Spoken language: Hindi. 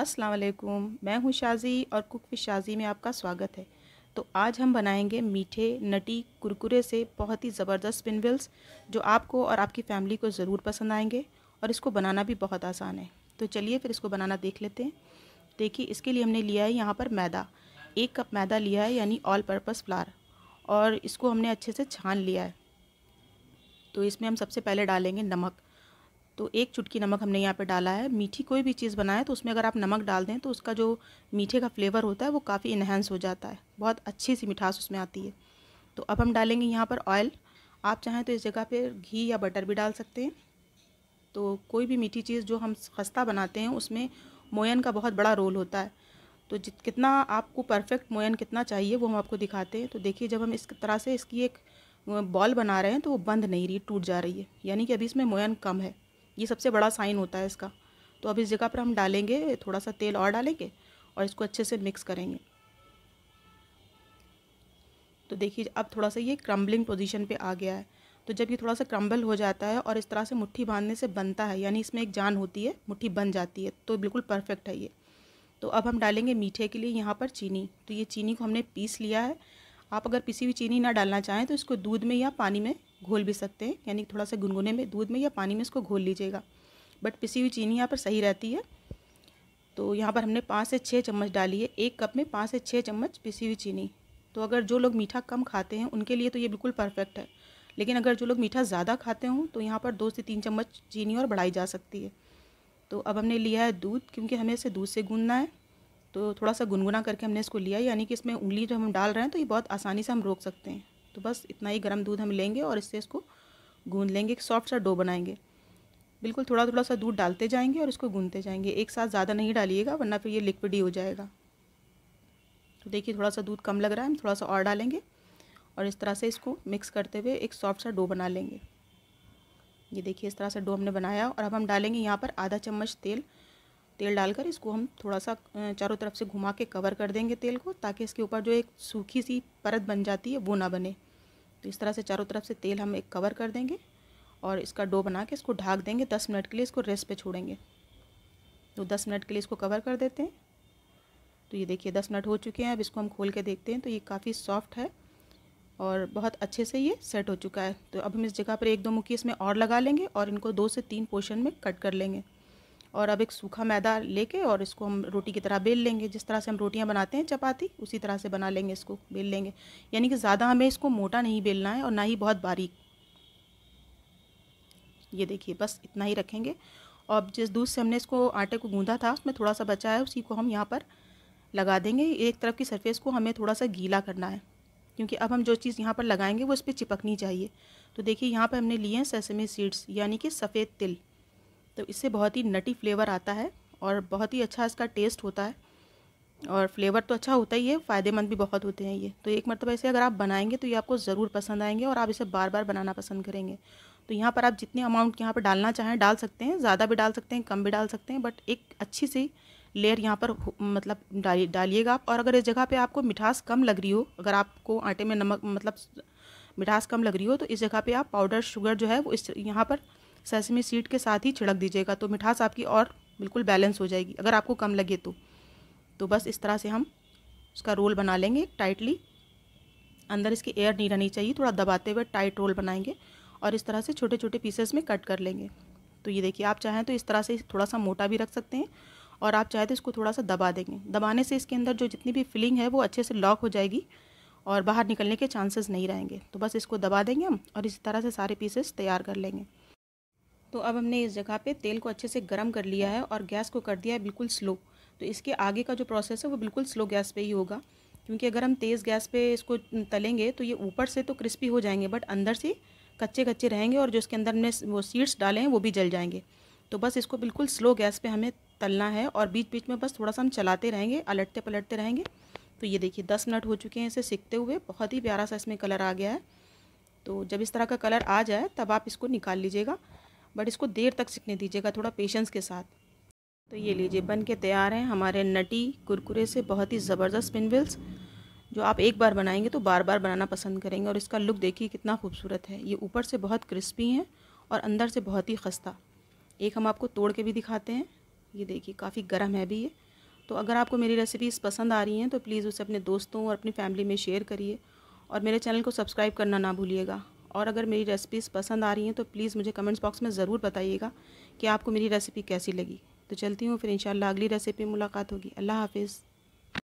अस्सलाम वालेकुम मैं हूं शाजी और कुक विद शाजी में आपका स्वागत है तो आज हम बनाएंगे मीठे नटी कुरकुरे से बहुत ही ज़बरदस्त पिनविल्स जो आपको और आपकी फ़ैमिली को ज़रूर पसंद आएंगे और इसको बनाना भी बहुत आसान है तो चलिए फिर इसको बनाना देख लेते हैं देखिए इसके लिए हमने लिया है यहाँ पर मैदा एक कप मैदा लिया है यानी ऑल पर्पज़ फ्लार और इसको हमने अच्छे से छान लिया है तो इसमें हम सबसे पहले डालेंगे नमक तो एक चुटकी नमक हमने यहाँ पे डाला है मीठी कोई भी चीज़ बनाए तो उसमें अगर आप नमक डाल दें तो उसका जो मीठे का फ्लेवर होता है वो काफ़ी इन्हेंस हो जाता है बहुत अच्छी सी मिठास उसमें आती है तो अब हम डालेंगे यहाँ पर ऑयल आप चाहें तो इस जगह पर घी या बटर भी डाल सकते हैं तो कोई भी मीठी चीज़ जो हम खस्ता बनाते हैं उसमें मोयन का बहुत बड़ा रोल होता है तो जित कितना आपको परफेक्ट मोयन कितना चाहिए वो हम आपको दिखाते हैं तो देखिए जब हम इस तरह से इसकी एक बॉल बना रहे हैं तो वो बंद नहीं रही टूट जा रही है यानी कि अभी इसमें मोयन कम है ये सबसे बड़ा साइन होता है इसका तो अब इस जगह पर हम डालेंगे थोड़ा सा तेल और डालेंगे और इसको अच्छे से मिक्स करेंगे तो देखिए अब थोड़ा सा ये क्रम्बलिंग पोजीशन पे आ गया है तो जब ये थोड़ा सा क्रम्बल हो जाता है और इस तरह से मुट्ठी बांधने से बनता है यानी इसमें एक जान होती है मुट्ठी बन जाती है तो बिल्कुल परफेक्ट है ये तो अब हम डालेंगे मीठे के लिए यहाँ पर चीनी तो ये चीनी को हमने पीस लिया है आप अगर पिसी हुई चीनी ना डालना चाहें तो इसको दूध में या पानी में घोल भी सकते हैं यानी थोड़ा सा गुनगुने में दूध में या पानी में इसको घोल लीजिएगा बट पिसी हुई चीनी यहाँ पर सही रहती है तो यहाँ पर हमने पाँच से छः चम्मच डाली है एक कप में पाँच से छः चम्मच पिसी हुई चीनी तो अगर जो लोग मीठा कम खाते हैं उनके लिए तो ये बिल्कुल परफेक्ट है लेकिन अगर जो लोग मीठा ज़्यादा खाते हों तो यहाँ पर दो से तीन चम्मच चीनी और बढ़ाई जा सकती है तो अब हमने लिया है दूध क्योंकि हमें इसे दूध से गूंदना है तो थोड़ा सा गुनगुना करके हमने इसको लिया यानी कि इसमें उंगली जो हम डाल रहे हैं तो ये बहुत आसानी से हम रोक सकते हैं तो बस इतना ही गर्म दूध हम लेंगे और इससे इसको गूंद लेंगे एक सॉफ्ट सा डो बनाएंगे बिल्कुल थोड़ा थोड़ा सा दूध डालते जाएंगे और इसको गूंदते जाएंगे एक साथ ज़्यादा नहीं डालिएगा वरना फिर ये लिक्विड ही हो जाएगा तो देखिए थोड़ा सा दूध कम लग रहा है हम थोड़ा सा और डालेंगे और इस तरह से इसको मिक्स करते हुए एक सॉफ्ट सा डो बना लेंगे ये देखिए इस तरह से डो हमने बनाया और अब हम डालेंगे यहाँ पर आधा चम्मच तेल तेल डालकर इसको हम थोड़ा सा चारों तरफ से घुमा के कवर कर देंगे तेल को ताकि इसके ऊपर जो एक सूखी सी परत बन जाती है वो ना बने तो इस तरह से चारों तरफ से तेल हम एक कवर कर देंगे और इसका डो बना के इसको ढाक देंगे दस मिनट के लिए इसको रेस्ट पे छोड़ेंगे तो दस मिनट के लिए इसको कवर कर देते हैं तो ये देखिए दस मिनट हो चुके हैं अब इसको हम खोल के देखते हैं तो ये काफ़ी सॉफ्ट है और बहुत अच्छे से ये सेट हो चुका है तो अब हम इस जगह पर एक दो मुखी इसमें और लगा लेंगे और इनको दो से तीन पोर्शन में कट कर लेंगे और अब एक सूखा मैदा लेके और इसको हम रोटी की तरह बेल लेंगे जिस तरह से हम रोटियां बनाते हैं चपाती उसी तरह से बना लेंगे इसको बेल लेंगे यानी कि ज़्यादा हमें इसको मोटा नहीं बेलना है और ना ही बहुत बारीक ये देखिए बस इतना ही रखेंगे और जिस दूध से हमने इसको आटे को गूँधा था उसमें थोड़ा सा बचा है उसी को हम यहाँ पर लगा देंगे एक तरफ की सरफेस को हमें थोड़ा सा गीला करना है क्योंकि अब हम जो चीज़ यहाँ पर लगाएंगे वो इस पर चिपकनी चाहिए तो देखिए यहाँ पर हमने लिए हैं सेसमी सीड्स यानी कि सफ़ेद तिल तो इससे बहुत ही नटी फ्लेवर आता है और बहुत ही अच्छा इसका टेस्ट होता है और फ्लेवर तो अच्छा होता ही है फ़ायदेमंद भी बहुत होते हैं ये तो एक मरतबा इसे अगर आप बनाएंगे तो ये आपको ज़रूर पसंद आएंगे और आप इसे बार बार बनाना पसंद करेंगे तो यहाँ पर आप जितने अमाउंट यहाँ पर डालना चाहें डाल सकते हैं ज़्यादा भी डाल सकते हैं कम भी डाल सकते हैं बट एक अच्छी सी लेयर यहाँ पर मतलब डालिएगा आप और अगर इस जगह पे आपको मिठास कम लग रही हो अगर आपको आटे में नमक मतलब मिठास कम लग रही हो तो इस जगह पे आप पाउडर शुगर जो है वो इस यहाँ पर सेसमी सीड के साथ ही छिड़क दीजिएगा तो मिठास आपकी और बिल्कुल बैलेंस हो जाएगी अगर आपको कम लगे तो तो बस इस तरह से हम उसका रोल बना लेंगे टाइटली अंदर इसकी एयर नहीं रहनी चाहिए थोड़ा दबाते हुए टाइट रोल बनाएंगे और इस तरह से छोटे छोटे पीसेस में कट कर लेंगे तो ये देखिए आप चाहें तो इस तरह से थोड़ा सा मोटा भी रख सकते हैं और आप चाहें तो इसको थोड़ा सा दबा देंगे दबाने से इसके अंदर जो जितनी भी फिलिंग है वो अच्छे से लॉक हो जाएगी और बाहर निकलने के चांसेस नहीं रहेंगे तो बस इसको दबा देंगे हम और इसी तरह से सारे पीसेस तैयार कर लेंगे तो अब हमने इस जगह पे तेल को अच्छे से गर्म कर लिया है और गैस को कर दिया है बिल्कुल स्लो तो इसके आगे का जो प्रोसेस है वो बिल्कुल स्लो गैस पे ही होगा क्योंकि अगर हम तेज़ गैस पे इसको तलेंगे तो ये ऊपर से तो क्रिस्पी हो जाएंगे बट अंदर से कच्चे कच्चे रहेंगे और जो इसके अंदर हमने वो सीड्स डाले हैं वो भी जल जाएंगे तो बस इसको बिल्कुल स्लो गैस पर हमें तलना है और बीच बीच में बस थोड़ा सा हम चलाते रहेंगे अलटते पलटते रहेंगे तो ये देखिए दस मिनट हो चुके हैं इसे सीखते हुए बहुत ही प्यारा सा इसमें कलर आ गया है तो जब इस तरह का कलर आ जाए तब आप इसको निकाल लीजिएगा बट इसको देर तक सीखने दीजिएगा थोड़ा पेशेंस के साथ तो ये लीजिए बन के तैयार हैं हमारे नटी कुरकुरे से बहुत ही ज़बरदस्त पिनविल्स जो आप एक बार बनाएंगे तो बार बार बनाना पसंद करेंगे और इसका लुक देखिए कितना खूबसूरत है ये ऊपर से बहुत क्रिस्पी हैं और अंदर से बहुत ही खस्ता एक हम आपको तोड़ के भी दिखाते हैं ये देखिए काफ़ी गर्म है भी ये तो अगर आपको मेरी रेसिपीज़ पसंद आ रही हैं तो प्लीज़ उसे अपने दोस्तों और अपनी फैमिली में शेयर करिए और मेरे चैनल को सब्सक्राइब करना ना भूलिएगा और अगर मेरी रेसिपीज़ पसंद आ रही हैं तो प्लीज़ मुझे कमेंट्स बॉक्स में ज़रूर बताइएगा कि आपको मेरी रेसिपी कैसी लगी तो चलती हूँ फिर इंशाल्लाह अगली रेसिपी मुलाकात होगी अल्लाह हाफिज़